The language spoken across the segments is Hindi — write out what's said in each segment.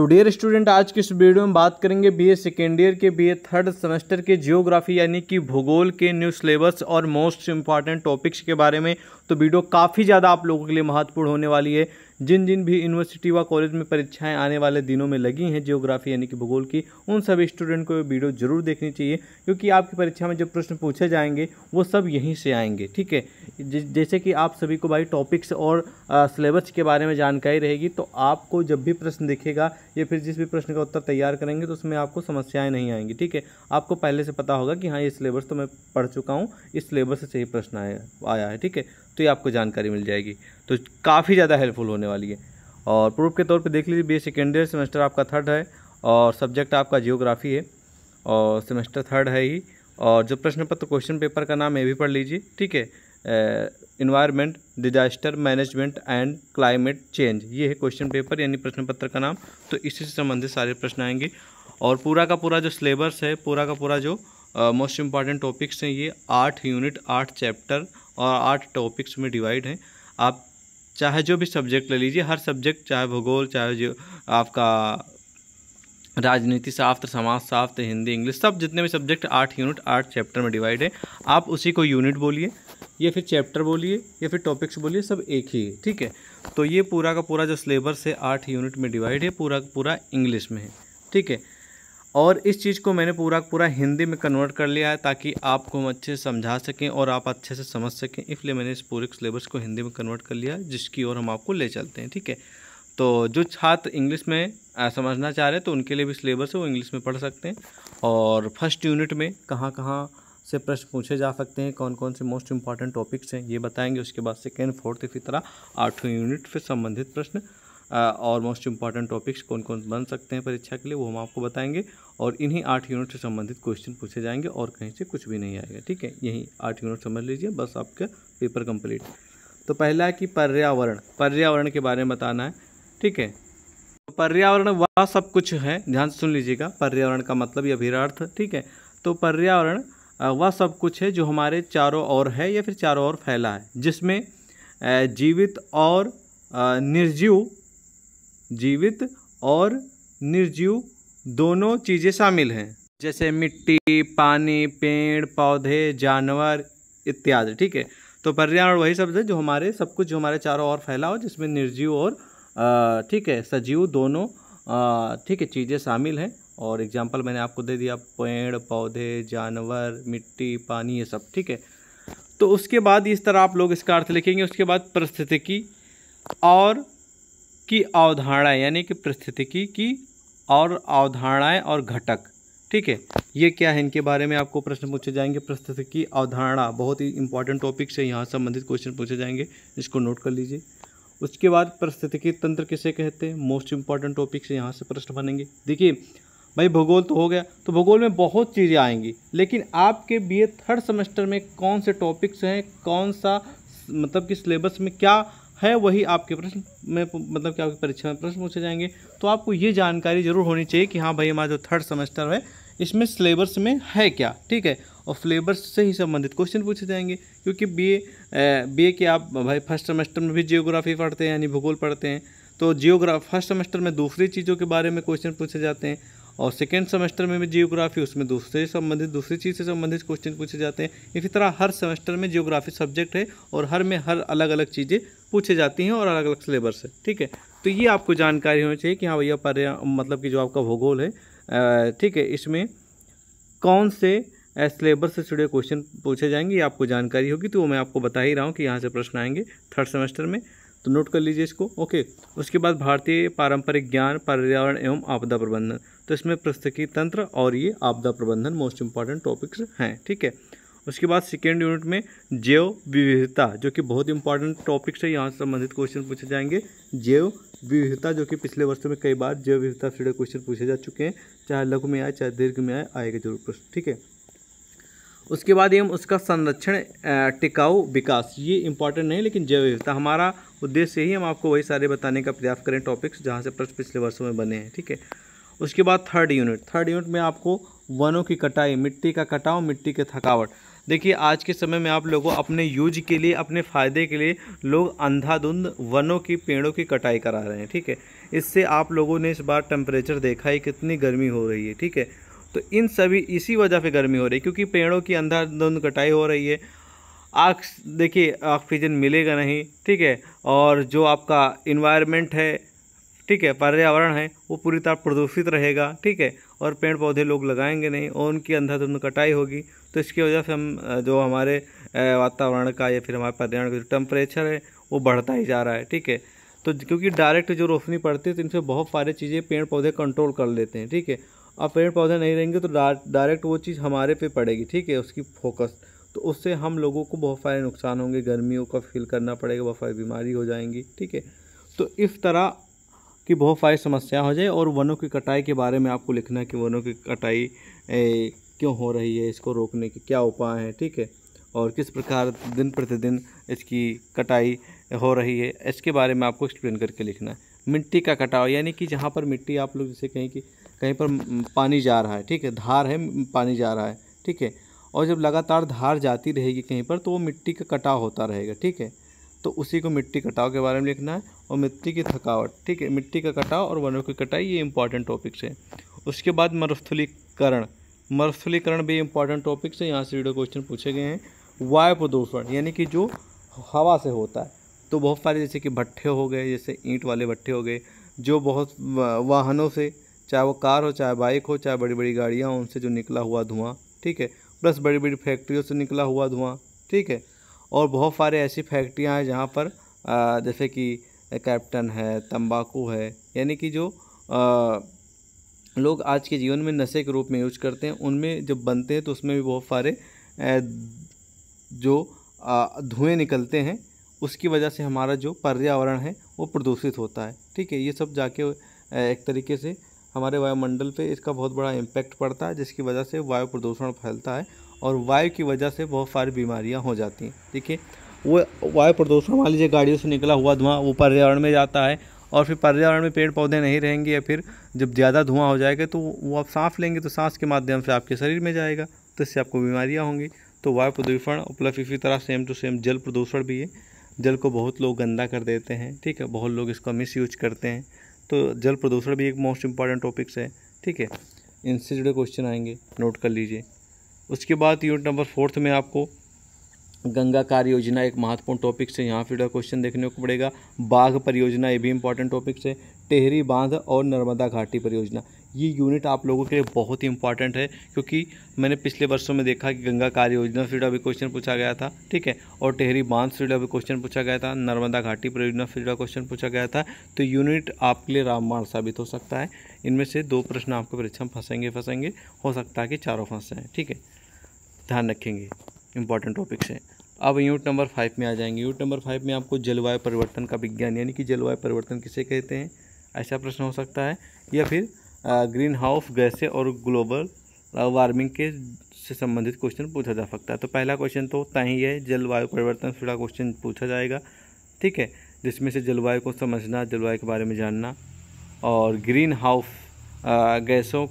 तो डियर स्टूडेंट आज के इस वीडियो में बात करेंगे बीए सेकेंड ईयर के बीए थर्ड सेमेस्टर के जियोग्राफी यानी कि भूगोल के न्यू सिलेबस और मोस्ट इंपॉर्टेंट टॉपिक्स के बारे में तो वीडियो काफ़ी ज़्यादा आप लोगों के लिए महत्वपूर्ण होने वाली है जिन जिन भी यूनिवर्सिटी व कॉलेज में परीक्षाएं आने वाले दिनों में लगी हैं जियोग्राफी यानी कि भूगोल की उन सभी स्टूडेंट को ये वीडियो जरूर देखनी चाहिए क्योंकि आपकी परीक्षा में जो प्रश्न पूछे जाएंगे वो सब यहीं से आएंगे ठीक है जैसे कि आप सभी को भाई टॉपिक्स और सिलेबस के बारे में जानकारी रहेगी तो आपको जब भी प्रश्न दिखेगा या फिर जिस भी प्रश्न का उत्तर तैयार करेंगे तो उसमें आपको समस्याएँ नहीं आएंगी ठीक है आपको पहले से पता होगा कि हाँ ये सिलेबस तो मैं पढ़ चुका हूँ इस सिलेबस से ही प्रश्न आया आया है ठीक है तो ये आपको जानकारी मिल जाएगी तो काफ़ी ज़्यादा हेल्पफुल होने वाली है और प्रूफ के तौर पर देख लीजिए बी सेकेंडरी सेमेस्टर आपका थर्ड है और सब्जेक्ट आपका जियोग्राफी है और सेमेस्टर थर्ड है ही और जो प्रश्न पत्र क्वेश्चन पेपर का नाम ये भी पढ़ लीजिए ठीक है environment disaster management and climate change ये है क्वेश्चन पेपर यानी प्रश्न पत्र का नाम तो इसी से संबंधित सारे प्रश्न आएंगे और पूरा का पूरा जो सिलेबस है पूरा का पूरा जो मोस्ट इम्पॉर्टेंट टॉपिक्स हैं ये आठ यूनिट आठ चैप्टर और आठ टॉपिक्स में डिवाइड हैं आप चाहे जो भी सब्जेक्ट ले लीजिए हर सब्जेक्ट चाहे भूगोल चाहे जो आपका राजनीति शास्त्र समाज शास्त्र हिंदी इंग्लिश सब जितने भी सब्जेक्ट आठ यूनिट आठ चैप्टर में डिवाइड है आप उसी को यूनिट बोलिए या फिर चैप्टर बोलिए या फिर टॉपिक्स बोलिए सब एक ही है ठीक है तो ये पूरा का पूरा जो सिलेबस है आठ यूनिट में डिवाइड है पूरा का पूरा इंग्लिश में है ठीक है और इस चीज़ को मैंने पूरा पूरा हिंदी में कन्वर्ट कर लिया है ताकि आपको हम अच्छे से समझा सकें और आप अच्छे से समझ सकें इसलिए मैंने इस पूरे सिलेबस को हिंदी में कन्वर्ट कर लिया है जिसकी ओर हम आपको ले चलते हैं ठीक है तो जो छात्र इंग्लिश में समझना चाह रहे हैं तो उनके लिए भी सिलेबस है वो इंग्लिश में पढ़ सकते हैं और फर्स्ट यूनिट में कहाँ कहाँ से प्रश्न पूछे जा सकते हैं कौन कौन से मोस्ट इंपॉर्टेंट टॉपिक्स हैं ये बताएंगे उसके बाद सेकेंड फोर्थ इसी तरह आठवीं यूनिट से संबंधित प्रश्न और मोस्ट इंपॉर्टेंट टॉपिक्स कौन कौन बन सकते हैं परीक्षा के लिए वो हम आपको बताएंगे और इन्हीं आठ यूनिट से संबंधित क्वेश्चन पूछे जाएंगे और कहीं से कुछ भी नहीं आएगा ठीक है यही आठ यूनिट समझ लीजिए बस आपका पेपर कंप्लीट तो पहला है कि पर्यावरण पर्यावरण के बारे में बताना है ठीक है तो पर्यावरण वह सब कुछ है ध्यान से सुन लीजिएगा पर्यावरण का मतलब या अभिरार्थ ठीक है तो पर्यावरण वह सब कुछ है जो हमारे चारों ओर है या फिर चारों ओर फैला है जिसमें जीवित और निर्जीव जीवित और निर्जीव दोनों चीज़ें शामिल हैं जैसे मिट्टी पानी पेड़ पौधे जानवर इत्यादि ठीक है तो पर्यावरण वही शब्द है जो हमारे सब कुछ जो हमारे चारों ओर फैला हो जिसमें निर्जीव और ठीक है सजीव दोनों ठीक है चीज़ें शामिल हैं और एग्जाम्पल मैंने आपको दे दिया पेड़ पौधे जानवर मिट्टी पानी ये सब ठीक है तो उसके बाद इस तरह आप लोग इसका अर्थ लिखेंगे उसके बाद परिस्थितिकी और की अवधारणा यानी कि परिस्थितिकी की और अवधारणाएँ और घटक ठीक है ये क्या है इनके बारे में आपको प्रश्न पूछे जाएंगे परिस्थितिकी अवधारणा बहुत ही इंपॉर्टेंट टॉपिक से यहाँ संबंधित क्वेश्चन पूछे जाएंगे इसको नोट कर लीजिए उसके बाद परिस्थितिकी तंत्र किसे कहते हैं मोस्ट इंपॉर्टेंट टॉपिक से यहाँ से प्रश्न बनेंगे देखिए भाई भूगोल तो हो गया तो भूगोल में बहुत चीज़ें आएंगी लेकिन आपके बी थर्ड सेमेस्टर में कौन से टॉपिक्स हैं कौन सा मतलब कि सिलेबस में क्या है वही आपके प्रश्न में मतलब कि आपकी परीक्षा में प्रश्न पूछे जाएंगे तो आपको ये जानकारी जरूर होनी चाहिए कि हाँ भाई हमारा जो थर्ड सेमेस्टर है इसमें सिलेबस में है क्या ठीक है और सिलेबस से ही संबंधित क्वेश्चन पूछे जाएंगे क्योंकि बीए बीए के आप भाई फर्स्ट सेमेस्टर में भी जियोग्राफी पढ़ते हैं यानी भूगोल पढ़ते हैं तो जियोग्राफ फर्स्ट सेमेस्टर में दूसरी चीज़ों के बारे में क्वेश्चन पूछे जाते हैं और सेकेंड सेमेस्टर में भी जियोग्राफी उसमें दूसरे संबंधित दूसरी चीज़ से संबंधित क्वेश्चन पूछे जाते हैं इसी तरह हर सेमेस्टर में जियोग्राफी सब्जेक्ट है और हर में हर अलग अलग चीज़ें पूछे जाती हैं और अलग अलग सिलेबस है ठीक है तो ये आपको जानकारी होनी चाहिए कि हाँ भैया पर्या मतलब कि जो आपका भूगोल है ठीक है इसमें कौन से सिलेबस से जुड़े क्वेश्चन पूछे जाएंगे ये आपको जानकारी होगी तो मैं आपको बता ही रहा हूँ कि यहाँ से प्रश्न आएंगे थर्ड सेमेस्टर में तो नोट कर लीजिए इसको ओके उसके बाद भारतीय पारंपरिक ज्ञान पर्यावरण एवं आपदा प्रबंधन तो इसमें पुस्तकीय तंत्र और ये आपदा प्रबंधन मोस्ट इंपॉर्टेंट टॉपिक्स हैं ठीक है उसके बाद सेकेंड यूनिट में जैव विविधता जो कि बहुत इंपॉर्टेंट टॉपिक्स है यहाँ से संबंधित क्वेश्चन पूछे जाएंगे जैव विविधता जो कि पिछले वर्षों में कई बार जैव विविधता से क्वेश्चन पूछे जा चुके हैं चाहे लघु में आए चाहे दीर्घ में आए आएगा जरूर प्रश्न ठीक है उसके बाद एवं उसका संरक्षण टिकाऊ विकास ये इंपॉर्टेंट नहीं लेकिन जैव विविधता हमारा उद्देश्य ही हम आपको वही सारे बताने का प्रयास करें टॉपिक्स जहाँ से प्रश्न पिछले वर्षों में बने हैं ठीक है उसके बाद थर्ड यूनिट थर्ड यूनिट में आपको वनों की कटाई मिट्टी का कटाव मिट्टी के थकावट देखिए आज के समय में आप लोगों अपने यूज के लिए अपने फ़ायदे के लिए लोग अंधाधुंध वनों की पेड़ों की कटाई करा रहे हैं ठीक है इससे आप लोगों ने इस बार टेम्परेचर देखा है कितनी गर्मी हो रही है ठीक है तो इन सभी इसी वजह से गर्मी हो रही है क्योंकि पेड़ों की अंधाधुंध कटाई हो रही है आग देखिए ऑक्सीजन मिलेगा नहीं ठीक है और जो आपका इन्वायरमेंट है ठीक है पर्यावरण है वो पूरी तरह प्रदूषित रहेगा ठीक है और पेड़ पौधे लोग लगाएंगे नहीं और उनकी अंधाधुंध कटाई होगी तो इसकी वजह से हम जो हमारे वातावरण का या फिर हमारे पर्यावरण का जो टेम्परेचर है वो बढ़ता ही जा रहा है ठीक है तो क्योंकि डायरेक्ट जो रोशनी पड़ती है तो इनसे बहुत सारी चीज़ें पेड़ पौधे कंट्रोल कर लेते हैं ठीक है और पेड़ पौधे नहीं रहेंगे तो डायरेक्ट वो चीज़ हमारे पे पड़ेगी ठीक है उसकी फोकस तो उससे हम लोगों को बहुत सारे नुकसान होंगे गर्मियों का फील करना पड़ेगा बहुत सारी बीमारी हो जाएंगी ठीक है तो इस तरह की बहुत सारी समस्या हो जाए और वनों की कटाई के बारे में आपको लिखना है कि वनों की कटाई ए, क्यों हो रही है इसको रोकने के क्या उपाय हैं ठीक है और किस प्रकार दिन प्रतिदिन इसकी कटाई हो रही है इसके बारे में आपको एक्सप्लेन करके लिखना है मिट्टी का कटाव यानी कि जहाँ पर मिट्टी आप लोग जैसे कहें कि कहीं पर पानी जा रहा है ठीक है धार है पानी जा रहा है ठीक है और जब लगातार धार जाती रहेगी कहीं पर तो वो मिट्टी का कटाव होता रहेगा ठीक है तो उसी को मिट्टी कटाव के बारे में लिखना है और मिट्टी की थकावट ठीक है मिट्टी का कटाव और वनों की कटाई ये इंपॉर्टेंट टॉपिक्स है उसके बाद मरुस्थलीकरण मरुस्थलीकरण भी इंपॉर्टेंट टॉपिक्स है यहाँ से वीडियो क्वेश्चन पूछे गए हैं वायु प्रदूषण यानी कि जो हवा से होता है तो बहुत सारे जैसे कि भट्ठे हो गए जैसे ईंट वाले भट्ठे हो गए जो बहुत वाहनों से चाहे वो कार हो चाहे बाइक हो चाहे बड़ी बड़ी गाड़ियाँ हो उनसे जो निकला हुआ धुआँ ठीक है प्लस बड़ी बड़ी फैक्ट्रियों से निकला हुआ धुआँ ठीक है और बहुत सारे ऐसी फैक्ट्रियाँ हैं जहाँ पर जैसे कि कैप्टन है तंबाकू है यानी कि जो लोग आज के जीवन में नशे के रूप में यूज करते हैं उनमें जब बनते हैं तो उसमें भी बहुत सारे जो धुएँ निकलते हैं उसकी वजह से हमारा जो पर्यावरण है वो प्रदूषित होता है ठीक है ये सब जाके एक तरीके से हमारे वायुमंडल पे इसका बहुत बड़ा इम्पैक्ट पड़ता है जिसकी वजह से वायु प्रदूषण फैलता है और वायु की वजह से बहुत सारी बीमारियाँ हो जाती हैं ठीक है वो वायु प्रदूषण मान लीजिए गाड़ियों से निकला हुआ धुआं वो पर्यावरण में जाता है और फिर पर्यावरण में पेड़ पौधे नहीं रहेंगे या फिर जब ज़्यादा धुआं हो जाएगा तो वो आप सांस लेंगे तो सांस के माध्यम से आपके शरीर में जाएगा तो इससे आपको बीमारियाँ होंगी तो वायु प्रदूषण उपलब्ध इसी तरह सेम टू सेम जल प्रदूषण भी है जल को बहुत लोग गंदा कर देते हैं ठीक है बहुत लोग इसका मिस यूज करते हैं तो जल प्रदूषण भी एक मोस्ट इंपॉर्टेंट टॉपिक्स है ठीक है इनसे जुड़े क्वेश्चन आएंगे नोट कर लीजिए उसके बाद यूनिट नंबर फोर्थ में आपको गंगा कार्य योजना एक महत्वपूर्ण टॉपिक से यहाँ फिर क्वेश्चन देखने को पड़ेगा बाघ परियोजना ये भी इंपॉर्टेंट टॉपिक्स है टेहरी बांध और नर्मदा घाटी परियोजना ये यूनिट आप लोगों के लिए बहुत ही इंपॉर्टेंट है क्योंकि मैंने पिछले वर्षों में देखा कि गंगा कार्य योजना से जुड़ा भी क्वेश्चन पूछा गया था ठीक है और टेहरी बांध से जुड़ा भी क्वेश्चन पूछा गया था नर्मदा घाटी परियोजना से जुड़ा क्वेश्चन पूछा गया था तो यूनिट आपके लिए रामबाण साबित हो सकता है इनमें से दो प्रश्न आपके परीक्षा में फंसेंगे फंसेंगे हो सकता है कि चारों फंस जाएँ ठीक है ध्यान रखेंगे इंपॉर्टेंट टॉपिक्स हैं अब यूनिट नंबर फाइव में आ जाएंगे यूनिट नंबर फाइव में आपको जलवायु परिवर्तन का विज्ञान यानी कि जलवायु परिवर्तन किसे कहते हैं ऐसा प्रश्न हो सकता है या फिर ग्रीन हाउस गैसें और ग्लोबल वार्मिंग के से संबंधित क्वेश्चन पूछा जा सकता है तो पहला क्वेश्चन तो होता ही है जलवायु परिवर्तन से क्वेश्चन पूछा जाएगा ठीक है जिसमें से जलवायु को समझना जलवायु के बारे में जानना और ग्रीन हाउस गैसों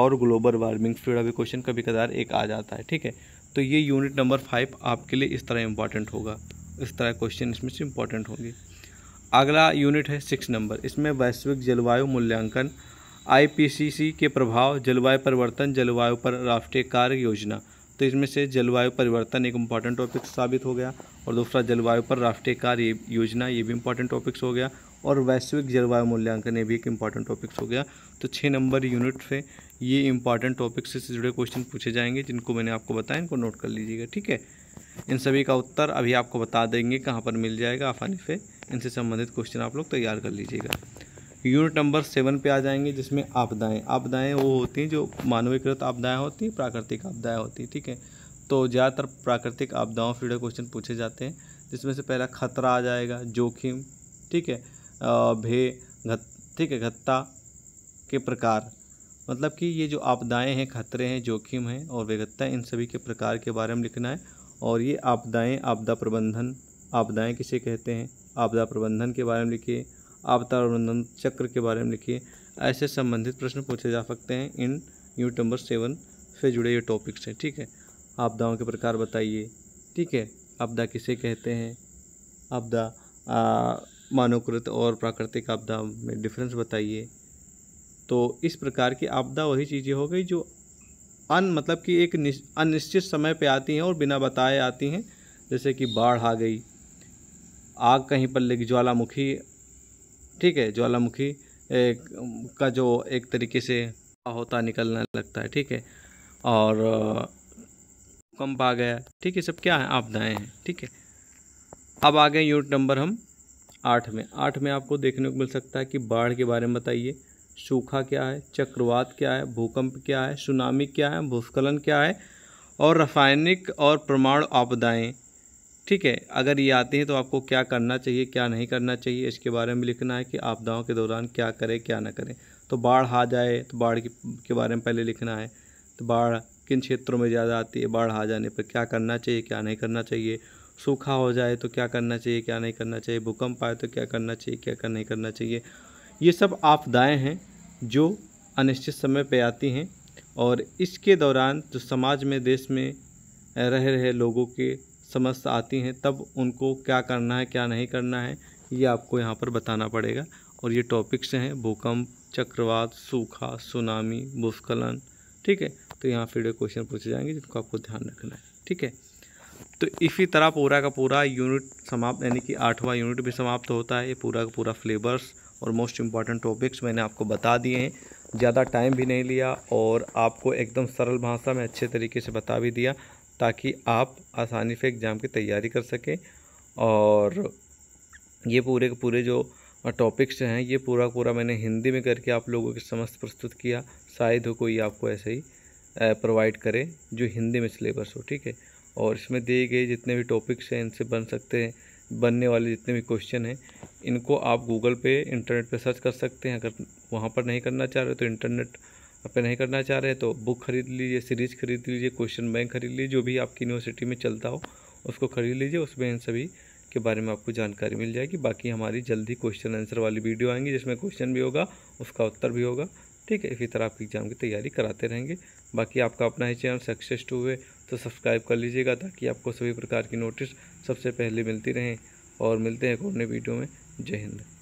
और ग्लोबल वार्मिंग से भी क्वेश्चन कभी कदार एक आ जाता है ठीक है तो ये यूनिट नंबर फाइव आपके लिए इस तरह इम्पॉर्टेंट होगा इस तरह क्वेश्चन इसमें से इम्पॉर्टेंट होंगे अगला यूनिट है सिक्स नंबर इसमें वैश्विक जलवायु मूल्यांकन आईपीसीसी के प्रभाव जलवायु परिवर्तन जलवायु पर राष्ट्रीय कार्य योजना तो इसमें से जलवायु परिवर्तन एक इम्पॉर्टेंट टॉपिक साबित हो गया और दूसरा जलवायु पर राष्ट्रीय कार्य योजना ये भी इम्पॉर्टेंट टॉपिक्स हो गया और वैश्विक जलवायु मूल्यांकन ये भी एक इम्पॉर्टेंट टॉपिक्स हो गया तो छः नंबर यूनिट से ये इम्पॉर्टेंट टॉपिक्स से जुड़े क्वेश्चन पूछे जाएंगे जिनको मैंने आपको बताया इनको नोट कर लीजिएगा ठीक है इन सभी का उत्तर अभी आपको बता देंगे कहाँ पर मिल जाएगा आसानी से इनसे संबंधित क्वेश्चन आप लोग तैयार कर लीजिएगा यूनिट नंबर सेवन पे आ जाएंगे जिसमें आपदाएं आपदाएं वो होती हैं जो मानवीकृत आपदाएं होती हैं प्राकृतिक आपदाएं होती हैं ठीक है तो ज़्यादातर प्राकृतिक आपदाओं से क्वेश्चन पूछे जाते हैं जिसमें से पहला खतरा आ जाएगा जोखिम ठीक है भे घत ठीक है घत्ता के प्रकार मतलब कि ये जो आपदाएँ हैं खतरे हैं जोखिम हैं और वेघत्ता इन सभी के प्रकार के बारे में लिखना है और ये आपदाएँ आपदा प्रबंधन आपदाएँ किसे कहते हैं आपदा प्रबंधन के बारे में लिखिए अवतार अभिनंदन चक्र के बारे में लिखिए ऐसे संबंधित प्रश्न पूछे जा सकते हैं इन यूनिट नंबर सेवन से जुड़े ये टॉपिक्स हैं ठीक है आपदाओं के प्रकार बताइए ठीक है आपदा किसे कहते हैं आपदा मानवकृत और प्राकृतिक आपदा में डिफरेंस बताइए तो इस प्रकार की आपदा वही चीज़ें हो गई जो अन मतलब कि एक अनिश्चित समय पे आती हैं और बिना बताए आती हैं जैसे कि बाढ़ आ गई आग कहीं पर लगी ज्वालामुखी ठीक है ज्वालामुखी का जो एक तरीके से होता निकलने लगता है ठीक है और भूकंप आ गया ठीक है सब क्या है आपदाएँ हैं ठीक है अब आ गए यूनिट नंबर हम आठ में आठ में आपको देखने को मिल सकता है कि बाढ़ के बारे में बताइए सूखा क्या है चक्रवात क्या है भूकंप क्या है सुनामी क्या है भूस्खलन क्या है और रासायनिक और प्रमाण आपदाएँ ठीक है अगर ये आते हैं तो आपको क्या करना चाहिए क्या नहीं करना चाहिए इसके बारे में लिखना है कि आपदाओं के दौरान क्या करें क्या ना करें तो बाढ़ आ जाए तो बाढ़ के बारे में पहले लिखना है तो बाढ़ किन क्षेत्रों में ज़्यादा आती है बाढ़ आ जाने पर क्या करना चाहिए क्या नहीं करना चाहिए सूखा हो जाए तो क्या करना चाहिए क्या नहीं करना चाहिए भूकंप आए तो क्या करना चाहिए क्या कर नहीं करना चाहिए ये सब आपदाएँ हैं जो अनिश्चित समय पर आती हैं और इसके दौरान जो समाज में देश में रह रहे लोगों के समझ आती हैं तब उनको क्या करना है क्या नहीं करना है ये आपको यहाँ पर बताना पड़ेगा और ये टॉपिक्स हैं भूकंप चक्रवात सूखा सुनामी भूस्खलन ठीक है तो यहाँ फिर क्वेश्चन पूछे जाएंगे जिनको आपको ध्यान रखना है ठीक है तो इसी तरह पूरा का पूरा यूनिट समाप्त यानी कि आठवां यूनिट भी समाप्त होता है ये पूरा का पूरा फ्लेवर्स और मोस्ट इम्पॉर्टेंट टॉपिक्स मैंने आपको बता दिए हैं ज़्यादा टाइम भी नहीं लिया और आपको एकदम सरल भाषा में अच्छे तरीके से बता भी दिया ताकि आप आसानी से एग्ज़ाम की तैयारी कर सकें और ये पूरे के पूरे जो टॉपिक्स हैं ये पूरा पूरा मैंने हिंदी में करके आप लोगों के समस्त प्रस्तुत किया शायद हो कोई आपको ऐसे ही प्रोवाइड करे जो हिंदी में सिलेबस हो ठीक है और इसमें दिए गए जितने भी टॉपिक्स हैं इनसे बन सकते हैं बनने वाले जितने भी क्वेश्चन हैं इनको आप गूगल पे इंटरनेट पे सर्च कर सकते हैं अगर वहाँ पर नहीं करना चाह रहे तो इंटरनेट पे नहीं करना चाह रहे तो बुक खरीद लीजिए सीरीज खरीद लीजिए क्वेश्चन बैंक खरीद लीजिए जो भी आपकी यूनिवर्सिटी में चलता हो उसको खरीद लीजिए उसमें इन सभी के बारे में आपको जानकारी मिल जाएगी बाकी हमारी जल्दी क्वेश्चन आंसर वाली वीडियो आएंगी जिसमें क्वेश्चन भी होगा उसका उत्तर भी होगा ठीक है इसी तरह आपकी एग्ज़ाम की तैयारी कराते रहेंगे बाकी आपका अपना ही चैनल सक्सेस टू हुए तो सब्सक्राइब कर लीजिएगा ताकि आपको सभी प्रकार की नोटिस सबसे पहले मिलती रहें और मिलते हैं एक और वीडियो में जय हिंद